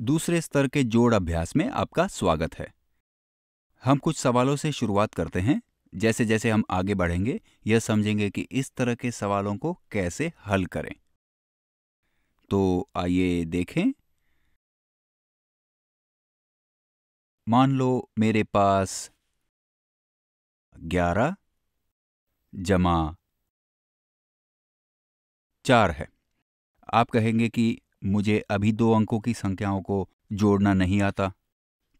दूसरे स्तर के जोड़ अभ्यास में आपका स्वागत है हम कुछ सवालों से शुरुआत करते हैं जैसे जैसे हम आगे बढ़ेंगे यह समझेंगे कि इस तरह के सवालों को कैसे हल करें तो आइए देखें मान लो मेरे पास ग्यारह जमा चार है आप कहेंगे कि मुझे अभी दो अंकों की संख्याओं को जोड़ना नहीं आता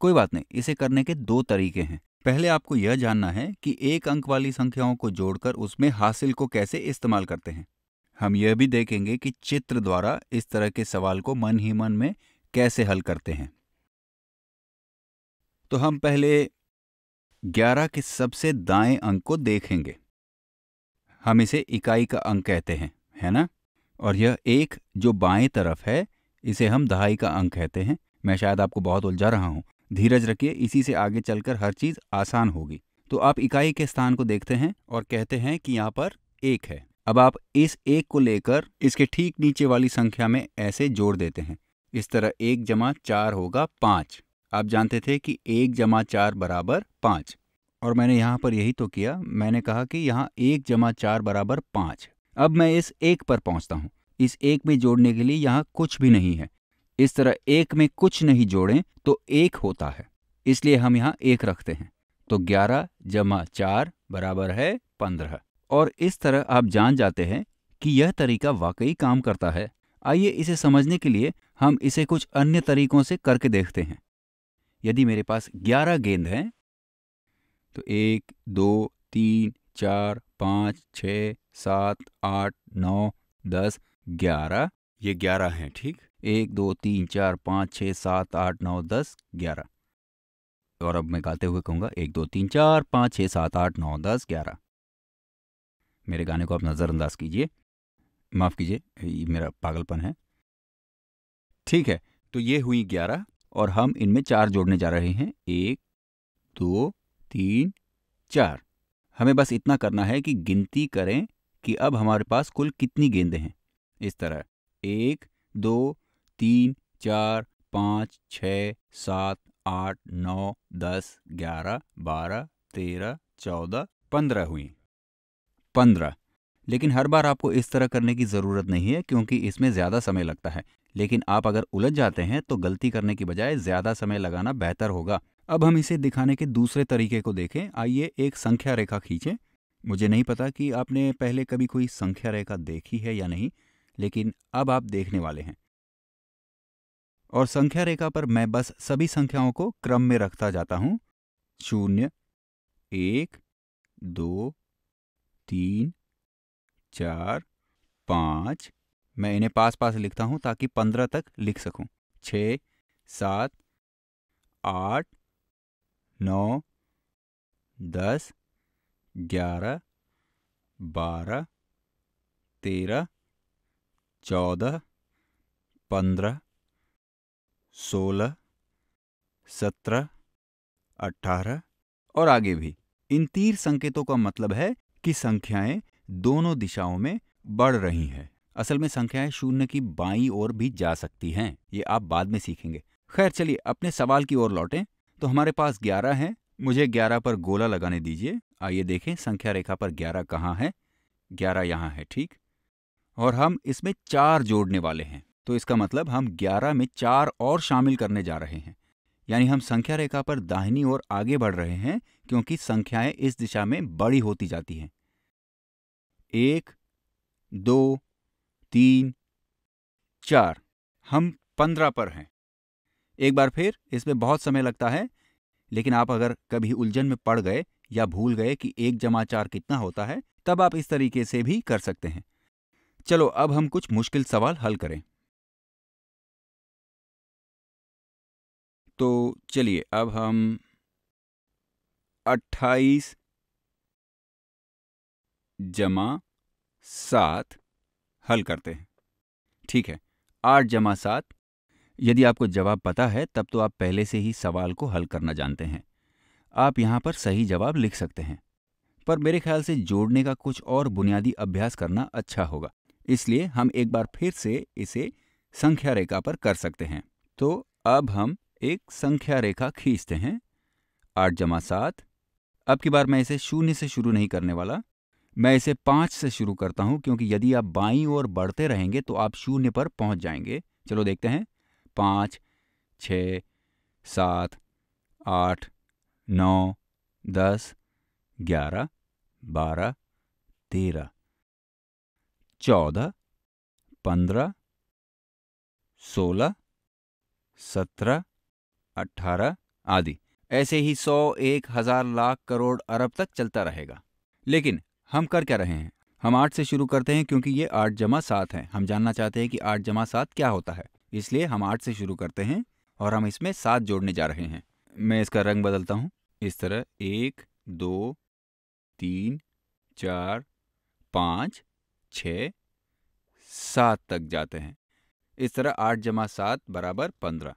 कोई बात नहीं इसे करने के दो तरीके हैं पहले आपको यह जानना है कि एक अंक वाली संख्याओं को जोड़कर उसमें हासिल को कैसे इस्तेमाल करते हैं हम यह भी देखेंगे कि चित्र द्वारा इस तरह के सवाल को मन ही मन में कैसे हल करते हैं तो हम पहले 11 के सबसे दाएं अंक को देखेंगे हम इसे इकाई का अंक कहते हैं है ना और यह एक जो बाएं तरफ है इसे हम दहाई का अंक कहते हैं मैं शायद आपको बहुत उलझा रहा हूँ धीरज रखिए इसी से आगे चलकर हर चीज आसान होगी तो आप इकाई के स्थान को देखते हैं और कहते हैं कि यहाँ पर एक है अब आप इस एक को लेकर इसके ठीक नीचे वाली संख्या में ऐसे जोड़ देते हैं इस तरह एक जमा चार होगा पांच आप जानते थे कि एक जमा चार बराबर पांच और मैंने यहाँ पर यही तो किया मैंने कहा कि यहाँ एक जमा चार बराबर पांच अब मैं इस एक पर पहुंचता हूं इस एक में जोड़ने के लिए यहां कुछ भी नहीं है इस तरह एक में कुछ नहीं जोड़ें तो एक होता है इसलिए हम यहां एक रखते हैं तो ग्यारह जमा चार बराबर है पंद्रह और इस तरह आप जान जाते हैं कि यह तरीका वाकई काम करता है आइए इसे समझने के लिए हम इसे कुछ अन्य तरीकों से करके देखते हैं यदि मेरे पास ग्यारह गेंद हैं तो एक दो तीन चार पाँच छ सात आठ नौ दस ग्यारह ये ग्यारह हैं ठीक एक दो तीन चार पाँच छ सात आठ नौ दस ग्यारह और अब मैं गाते हुए कहूँगा एक दो तीन चार पाँच छ सात आठ नौ दस ग्यारह मेरे गाने को आप नज़रअंदाज कीजिए माफ़ कीजिए ये मेरा पागलपन है ठीक है तो ये हुई ग्यारह और हम इनमें चार जोड़ने जा रहे हैं एक दो तीन चार हमें बस इतना करना है कि गिनती करें कि अब हमारे पास कुल कितनी गेंदें हैं इस तरह एक दो तीन चार पाँच छ सात आठ नौ दस ग्यारह बारह तेरह चौदह पंद्रह हुई पंद्रह लेकिन हर बार आपको इस तरह करने की ज़रूरत नहीं है क्योंकि इसमें ज़्यादा समय लगता है लेकिन आप अगर उलझ जाते हैं तो गलती करने की बजाय ज़्यादा समय लगाना बेहतर होगा अब हम इसे दिखाने के दूसरे तरीके को देखें आइए एक संख्या रेखा खींचें मुझे नहीं पता कि आपने पहले कभी कोई संख्या रेखा देखी है या नहीं लेकिन अब आप देखने वाले हैं और संख्या रेखा पर मैं बस सभी संख्याओं को क्रम में रखता जाता हूं शून्य एक दो तीन चार पांच मैं इन्हें पास पास लिखता हूं ताकि पंद्रह तक लिख सकूं छ सात आठ नौ दस ग्यारह बारह तेरह चौदह पंद्रह सोलह सत्रह अठारह और आगे भी इन तीर संकेतों का मतलब है कि संख्याएं दोनों दिशाओं में बढ़ रही हैं असल में संख्याएं शून्य की बाई ओर भी जा सकती हैं ये आप बाद में सीखेंगे खैर चलिए अपने सवाल की ओर लौटें तो हमारे पास ग्यारह है मुझे ग्यारह पर गोला लगाने दीजिए आइए देखें संख्या रेखा पर ग्यारह कहाँ है ग्यारह यहाँ है ठीक और हम इसमें चार जोड़ने वाले हैं तो इसका मतलब हम ग्यारह में चार और शामिल करने जा रहे हैं यानी हम संख्या रेखा पर दाहिनी ओर आगे बढ़ रहे हैं क्योंकि संख्याएं इस दिशा में बड़ी होती जाती हैं एक दो तीन चार हम पंद्रह पर हैं एक बार फिर इसमें बहुत समय लगता है लेकिन आप अगर कभी उलझन में पड़ गए या भूल गए कि एक जमा चार कितना होता है तब आप इस तरीके से भी कर सकते हैं चलो अब हम कुछ मुश्किल सवाल हल करें तो चलिए अब हम अट्ठाईस जमा सात हल करते हैं ठीक है आठ जमा सात यदि आपको जवाब पता है तब तो आप पहले से ही सवाल को हल करना जानते हैं आप यहां पर सही जवाब लिख सकते हैं पर मेरे ख्याल से जोड़ने का कुछ और बुनियादी अभ्यास करना अच्छा होगा इसलिए हम एक बार फिर से इसे संख्या रेखा पर कर सकते हैं तो अब हम एक संख्या रेखा खींचते हैं आठ जमा सात अब की बार मैं इसे शून्य से शुरू नहीं करने वाला मैं इसे पांच से शुरू करता हूं क्योंकि यदि आप बाईं ओर बढ़ते रहेंगे तो आप शून्य पर पहुंच जाएंगे चलो देखते हैं पाँच छ सात आठ नौ दस ग्यारह बारह तेरह चौदह पंद्रह सोलह सत्रह अठारह आदि ऐसे ही सौ एक हजार लाख करोड़ अरब तक चलता रहेगा लेकिन हम कर क्या रहे हैं हम आठ से शुरू करते हैं क्योंकि ये आठ जमा सात है हम जानना चाहते हैं कि आठ जमा सात क्या होता है इसलिए हम आठ से शुरू करते हैं और हम इसमें सात जोड़ने जा रहे हैं मैं इसका रंग बदलता हूँ इस तरह एक दो तीन चार पाँच छ सात तक जाते हैं इस तरह आठ जमा सात बराबर पंद्रह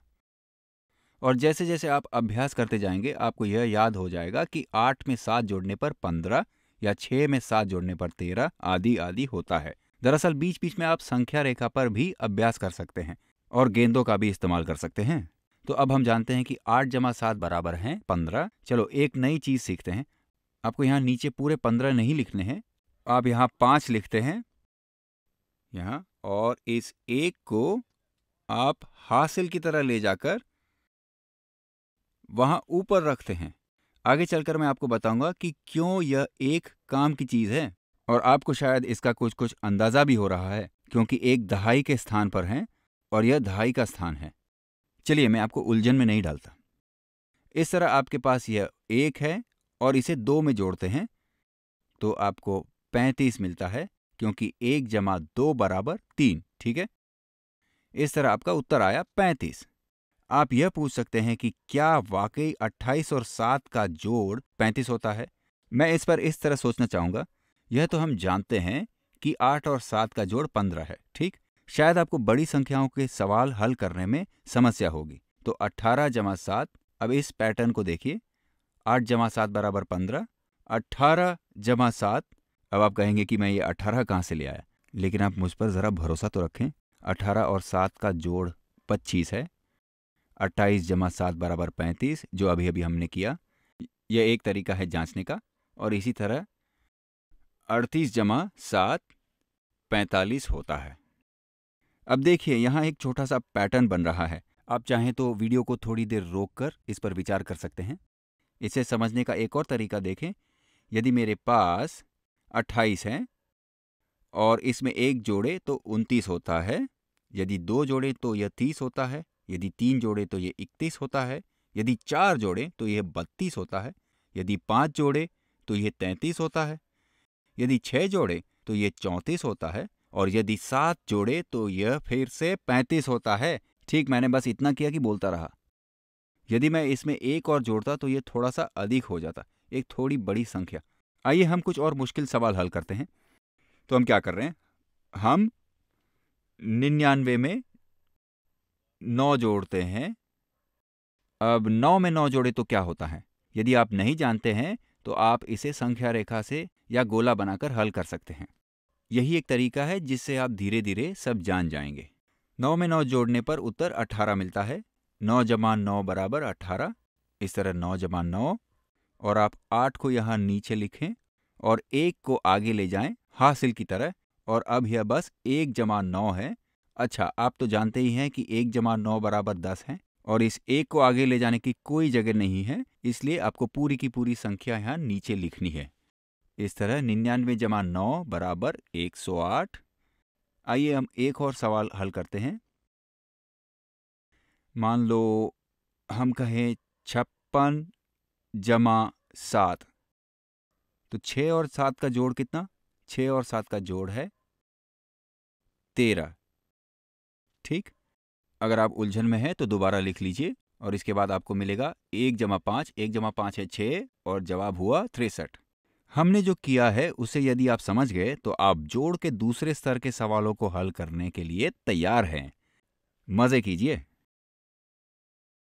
और जैसे जैसे आप अभ्यास करते जाएंगे आपको यह याद हो जाएगा कि आठ में सात जोड़ने पर पंद्रह या छः में सात जोड़ने पर तेरह आदि आदि होता है दरअसल बीच बीच में आप संख्या रेखा पर भी अभ्यास कर सकते हैं और गेंदों का भी इस्तेमाल कर सकते हैं तो अब हम जानते हैं कि आठ जमा सात बराबर हैं पंद्रह चलो एक नई चीज़ सीखते हैं आपको यहाँ नीचे पूरे पंद्रह नहीं लिखने हैं आप यहाँ पांच लिखते हैं यहाँ और इस एक को आप हासिल की तरह ले जाकर वहां ऊपर रखते हैं आगे चलकर मैं आपको बताऊंगा कि क्यों यह एक काम की चीज़ है और आपको शायद इसका कुछ कुछ अंदाज़ा भी हो रहा है क्योंकि एक दहाई के स्थान पर हैं और यह दहाई का स्थान है चलिए मैं आपको उलझन में नहीं डालता इस तरह आपके पास यह एक है और इसे दो में जोड़ते हैं तो आपको पैंतीस मिलता है क्योंकि एक जमा दो बराबर तीन ठीक है इस तरह आपका उत्तर आया पैंतीस आप यह पूछ सकते हैं कि क्या वाकई अट्ठाईस और सात का जोड़ पैंतीस होता है मैं इस पर इस तरह सोचना चाहूंगा यह तो हम जानते हैं कि आठ और सात का जोड़ पंद्रह है ठीक शायद आपको बड़ी संख्याओं के सवाल हल करने में समस्या होगी तो 18 जमा सात अब इस पैटर्न को देखिए 8 जमा सात बराबर पंद्रह अट्ठारह जमा सात अब आप कहेंगे कि मैं ये 18 कहाँ से ले आया लेकिन आप मुझ पर ज़रा भरोसा तो रखें 18 और सात का जोड़ 25 है 28 जमा सात बराबर पैंतीस जो अभी अभी हमने किया यह एक तरीका है जांचने का और इसी तरह 38 जमा सात पैंतालीस होता है अब देखिए यहाँ एक छोटा सा पैटर्न बन रहा है आप चाहें तो वीडियो को थोड़ी देर रोक कर इस पर विचार कर सकते हैं इसे समझने का एक और तरीका देखें यदि मेरे पास 28 हैं और इसमें एक जोड़े तो 29 होता है यदि दो जोड़े तो यह 30 होता है यदि तीन जोड़े तो ये 31 होता है यदि चार जोड़े तो यह 32 होता है यदि पाँच जोड़े तो यह 33 होता है यदि छः जोड़े तो ये 34 होता है और यदि सात जोड़े तो यह फिर से पैंतीस होता है ठीक मैंने बस इतना किया कि बोलता रहा यदि मैं इसमें एक और जोड़ता तो यह थोड़ा सा अधिक हो जाता एक थोड़ी बड़ी संख्या आइए हम कुछ और मुश्किल सवाल हल करते हैं तो हम क्या कर रहे हैं हम निन्यानवे में नौ जोड़ते हैं अब नौ में नौ जोड़े तो क्या होता है यदि आप नहीं जानते हैं तो आप इसे संख्या रेखा से या गोला बनाकर हल कर सकते हैं यही एक तरीका है जिससे आप धीरे धीरे सब जान जाएंगे नौ में नौ जोड़ने पर उत्तर अठारह मिलता है नौ जमा नौ बराबर अठारह इस तरह नौ जमा नौ और आप आठ को यहाँ नीचे लिखें और एक को आगे ले जाएं हासिल की तरह और अब यह बस एक जमा नौ है अच्छा आप तो जानते ही हैं कि एक जमा नौ बराबर दस है और इस एक को आगे ले जाने की कोई जगह नहीं है इसलिए आपको पूरी की पूरी संख्या यहाँ नीचे लिखनी है इस तरह निन्यानवे जमा नौ बराबर एक सौ आठ आइए हम एक और सवाल हल करते हैं मान लो हम कहें छप्पन जमा सात तो छः और सात का जोड़ कितना छः और सात का जोड़ है तेरह ठीक अगर आप उलझन में हैं तो दोबारा लिख लीजिए और इसके बाद आपको मिलेगा एक जमा पाँच एक जमा पाँच है छः और जवाब हुआ तिरसठ हमने जो किया है उसे यदि आप समझ गए तो आप जोड़ के दूसरे स्तर के सवालों को हल करने के लिए तैयार हैं मजे कीजिए